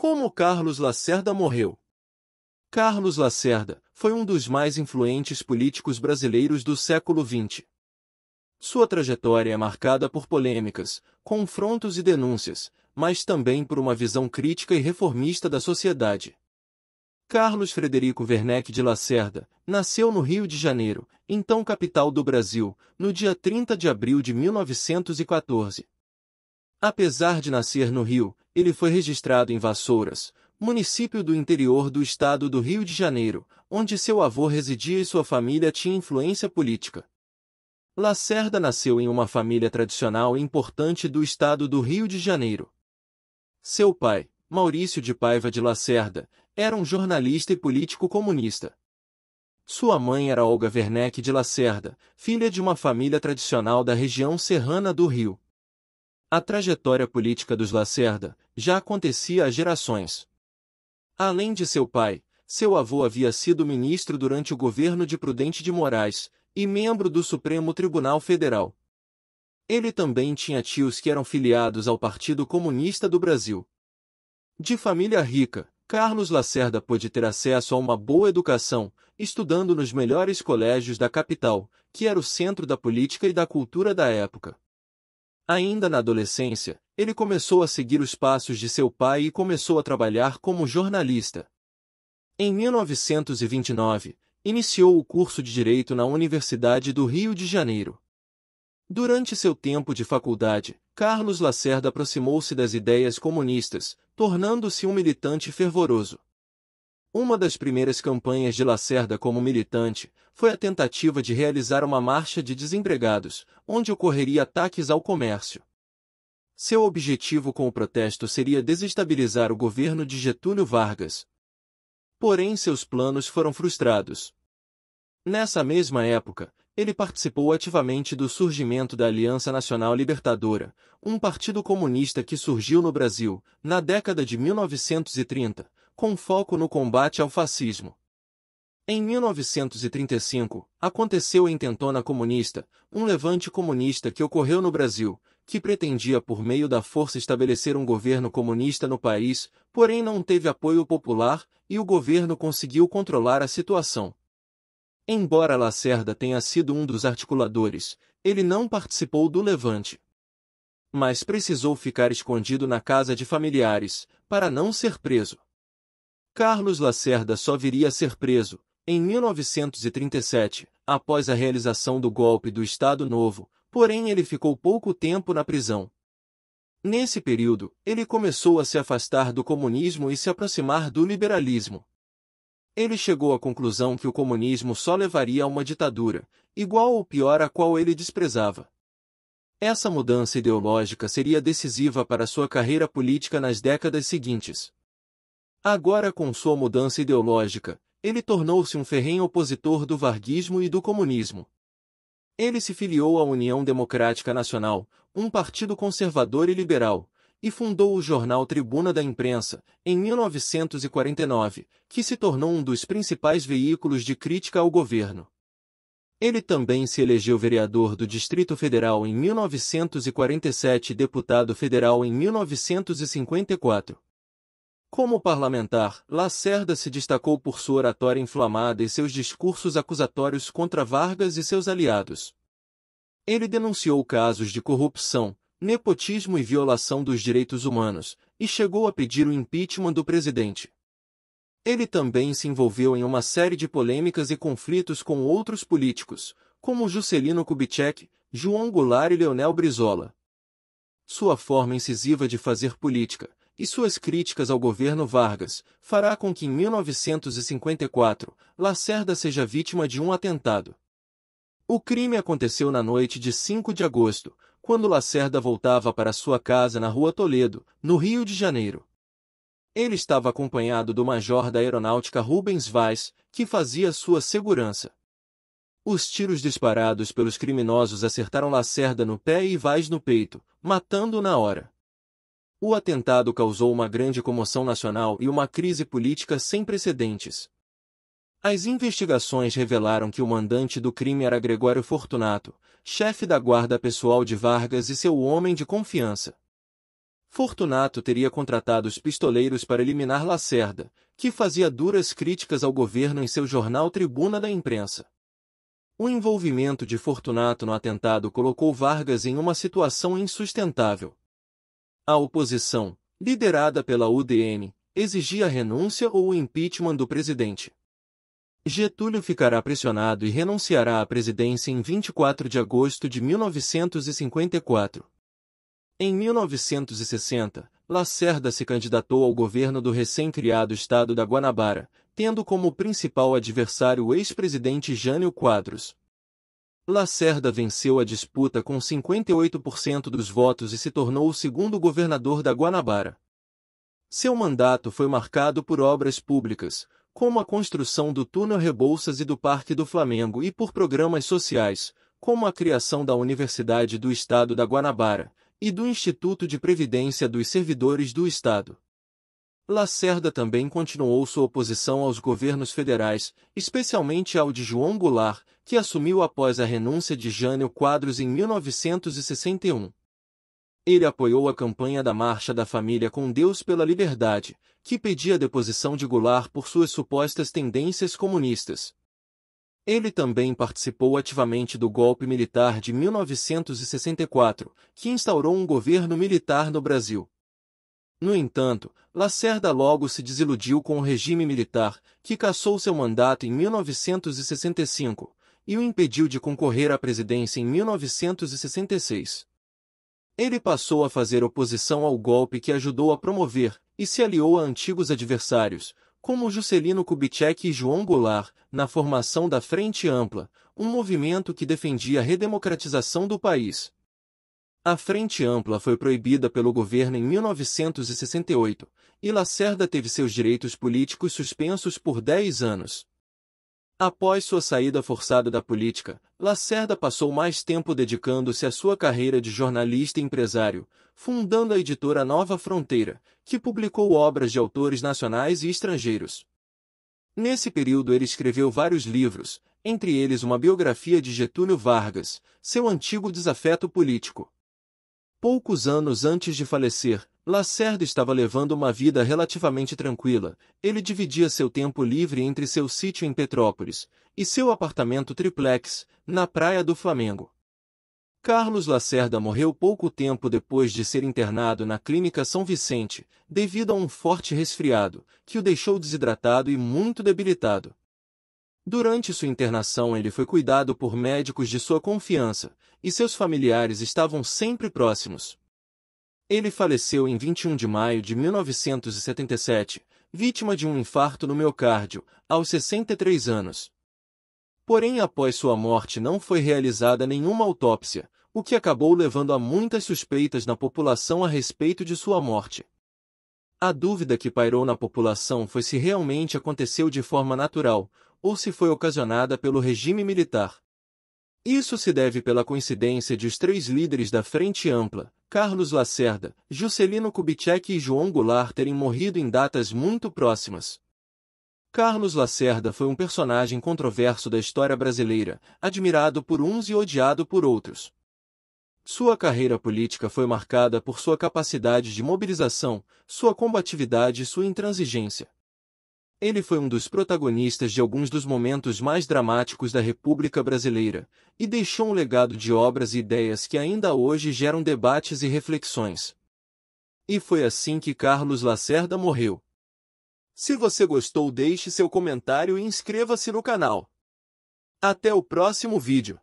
Como Carlos Lacerda morreu? Carlos Lacerda foi um dos mais influentes políticos brasileiros do século XX. Sua trajetória é marcada por polêmicas, confrontos e denúncias, mas também por uma visão crítica e reformista da sociedade. Carlos Frederico Werneck de Lacerda nasceu no Rio de Janeiro, então capital do Brasil, no dia 30 de abril de 1914. Apesar de nascer no Rio, ele foi registrado em Vassouras, município do interior do estado do Rio de Janeiro, onde seu avô residia e sua família tinha influência política. Lacerda nasceu em uma família tradicional e importante do estado do Rio de Janeiro. Seu pai, Maurício de Paiva de Lacerda, era um jornalista e político comunista. Sua mãe era Olga Werneck de Lacerda, filha de uma família tradicional da região serrana do Rio. A trajetória política dos Lacerda já acontecia há gerações. Além de seu pai, seu avô havia sido ministro durante o governo de Prudente de Moraes e membro do Supremo Tribunal Federal. Ele também tinha tios que eram filiados ao Partido Comunista do Brasil. De família rica, Carlos Lacerda pôde ter acesso a uma boa educação, estudando nos melhores colégios da capital, que era o centro da política e da cultura da época. Ainda na adolescência, ele começou a seguir os passos de seu pai e começou a trabalhar como jornalista. Em 1929, iniciou o curso de Direito na Universidade do Rio de Janeiro. Durante seu tempo de faculdade, Carlos Lacerda aproximou-se das ideias comunistas, tornando-se um militante fervoroso. Uma das primeiras campanhas de Lacerda como militante foi a tentativa de realizar uma marcha de desempregados, onde ocorreria ataques ao comércio. Seu objetivo com o protesto seria desestabilizar o governo de Getúlio Vargas. Porém, seus planos foram frustrados. Nessa mesma época, ele participou ativamente do surgimento da Aliança Nacional Libertadora, um partido comunista que surgiu no Brasil, na década de 1930, com foco no combate ao fascismo. Em 1935, aconteceu em Tentona Comunista, um levante comunista que ocorreu no Brasil, que pretendia por meio da força estabelecer um governo comunista no país, porém não teve apoio popular e o governo conseguiu controlar a situação. Embora Lacerda tenha sido um dos articuladores, ele não participou do levante. Mas precisou ficar escondido na casa de familiares, para não ser preso. Carlos Lacerda só viria a ser preso, em 1937, após a realização do golpe do Estado Novo, porém ele ficou pouco tempo na prisão. Nesse período, ele começou a se afastar do comunismo e se aproximar do liberalismo. Ele chegou à conclusão que o comunismo só levaria a uma ditadura, igual ou pior a qual ele desprezava. Essa mudança ideológica seria decisiva para sua carreira política nas décadas seguintes. Agora com sua mudança ideológica, ele tornou-se um ferrenho opositor do varguismo e do comunismo. Ele se filiou à União Democrática Nacional, um partido conservador e liberal, e fundou o jornal Tribuna da Imprensa, em 1949, que se tornou um dos principais veículos de crítica ao governo. Ele também se elegeu vereador do Distrito Federal em 1947 e deputado federal em 1954. Como parlamentar, Lacerda se destacou por sua oratória inflamada e seus discursos acusatórios contra Vargas e seus aliados. Ele denunciou casos de corrupção, nepotismo e violação dos direitos humanos, e chegou a pedir o impeachment do presidente. Ele também se envolveu em uma série de polêmicas e conflitos com outros políticos, como Juscelino Kubitschek, João Goulart e Leonel Brizola. Sua forma incisiva de fazer política, e suas críticas ao governo Vargas, fará com que em 1954, Lacerda seja vítima de um atentado. O crime aconteceu na noite de 5 de agosto, quando Lacerda voltava para sua casa na Rua Toledo, no Rio de Janeiro. Ele estava acompanhado do major da aeronáutica Rubens Vaz, que fazia sua segurança. Os tiros disparados pelos criminosos acertaram Lacerda no pé e Vaz no peito, matando-o na hora. O atentado causou uma grande comoção nacional e uma crise política sem precedentes. As investigações revelaram que o mandante do crime era Gregório Fortunato, chefe da guarda pessoal de Vargas e seu homem de confiança. Fortunato teria contratado os pistoleiros para eliminar Lacerda, que fazia duras críticas ao governo em seu jornal Tribuna da Imprensa. O envolvimento de Fortunato no atentado colocou Vargas em uma situação insustentável a oposição, liderada pela UDN, exigia a renúncia ou o impeachment do presidente. Getúlio ficará pressionado e renunciará à presidência em 24 de agosto de 1954. Em 1960, Lacerda se candidatou ao governo do recém-criado Estado da Guanabara, tendo como principal adversário o ex-presidente Jânio Quadros, Lacerda venceu a disputa com 58% dos votos e se tornou o segundo governador da Guanabara. Seu mandato foi marcado por obras públicas, como a construção do túnel Rebouças e do Parque do Flamengo e por programas sociais, como a criação da Universidade do Estado da Guanabara e do Instituto de Previdência dos Servidores do Estado. Lacerda também continuou sua oposição aos governos federais, especialmente ao de João Goulart, que assumiu após a renúncia de Jânio Quadros em 1961. Ele apoiou a campanha da Marcha da Família com Deus pela Liberdade, que pedia a deposição de Goulart por suas supostas tendências comunistas. Ele também participou ativamente do golpe militar de 1964, que instaurou um governo militar no Brasil. No entanto, Lacerda logo se desiludiu com o regime militar, que cassou seu mandato em 1965 e o impediu de concorrer à presidência em 1966. Ele passou a fazer oposição ao golpe que ajudou a promover e se aliou a antigos adversários, como Juscelino Kubitschek e João Goulart, na formação da Frente Ampla, um movimento que defendia a redemocratização do país. A Frente Ampla foi proibida pelo governo em 1968, e Lacerda teve seus direitos políticos suspensos por 10 anos. Após sua saída forçada da política, Lacerda passou mais tempo dedicando-se à sua carreira de jornalista e empresário, fundando a editora Nova Fronteira, que publicou obras de autores nacionais e estrangeiros. Nesse período ele escreveu vários livros, entre eles uma biografia de Getúlio Vargas, seu antigo desafeto político. Poucos anos antes de falecer, Lacerda estava levando uma vida relativamente tranquila. Ele dividia seu tempo livre entre seu sítio em Petrópolis e seu apartamento triplex, na Praia do Flamengo. Carlos Lacerda morreu pouco tempo depois de ser internado na Clínica São Vicente, devido a um forte resfriado, que o deixou desidratado e muito debilitado. Durante sua internação, ele foi cuidado por médicos de sua confiança, e seus familiares estavam sempre próximos. Ele faleceu em 21 de maio de 1977, vítima de um infarto no miocárdio, aos 63 anos. Porém, após sua morte não foi realizada nenhuma autópsia, o que acabou levando a muitas suspeitas na população a respeito de sua morte. A dúvida que pairou na população foi se realmente aconteceu de forma natural, ou se foi ocasionada pelo regime militar. Isso se deve pela coincidência de os três líderes da Frente Ampla, Carlos Lacerda, Juscelino Kubitschek e João Goulart terem morrido em datas muito próximas. Carlos Lacerda foi um personagem controverso da história brasileira, admirado por uns e odiado por outros. Sua carreira política foi marcada por sua capacidade de mobilização, sua combatividade e sua intransigência. Ele foi um dos protagonistas de alguns dos momentos mais dramáticos da República Brasileira e deixou um legado de obras e ideias que ainda hoje geram debates e reflexões. E foi assim que Carlos Lacerda morreu. Se você gostou, deixe seu comentário e inscreva-se no canal. Até o próximo vídeo.